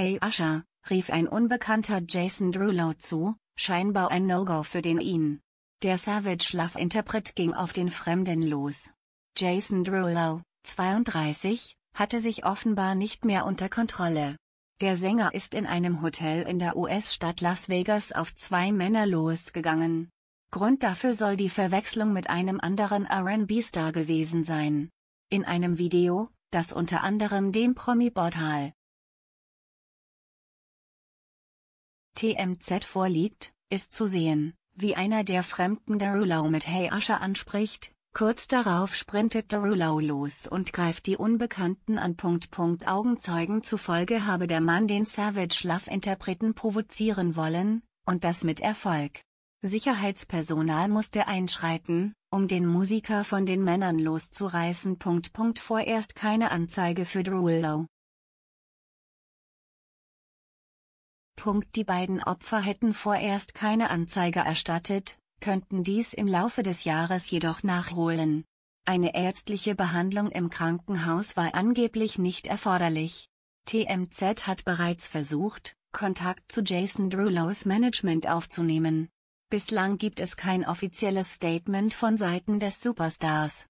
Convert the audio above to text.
Hey Usher, rief ein unbekannter Jason Drulo zu, scheinbar ein No-Go für den ihn. Der Savage Love Interpret ging auf den Fremden los. Jason Drulo, 32, hatte sich offenbar nicht mehr unter Kontrolle. Der Sänger ist in einem Hotel in der US-Stadt Las Vegas auf zwei Männer losgegangen. Grund dafür soll die Verwechslung mit einem anderen RB-Star gewesen sein. In einem Video, das unter anderem dem Promi-Portal TMZ vorliegt, ist zu sehen, wie einer der Fremden Derulau mit Hey Asche anspricht, kurz darauf sprintet Derulau los und greift die Unbekannten an. Augenzeugen zufolge habe der Mann den Savage Love-Interpreten provozieren wollen, und das mit Erfolg. Sicherheitspersonal musste einschreiten, um den Musiker von den Männern loszureißen. Vorerst keine Anzeige für Derulo. Die beiden Opfer hätten vorerst keine Anzeige erstattet, könnten dies im Laufe des Jahres jedoch nachholen. Eine ärztliche Behandlung im Krankenhaus war angeblich nicht erforderlich. TMZ hat bereits versucht, Kontakt zu Jason Drulows Management aufzunehmen. Bislang gibt es kein offizielles Statement von Seiten des Superstars.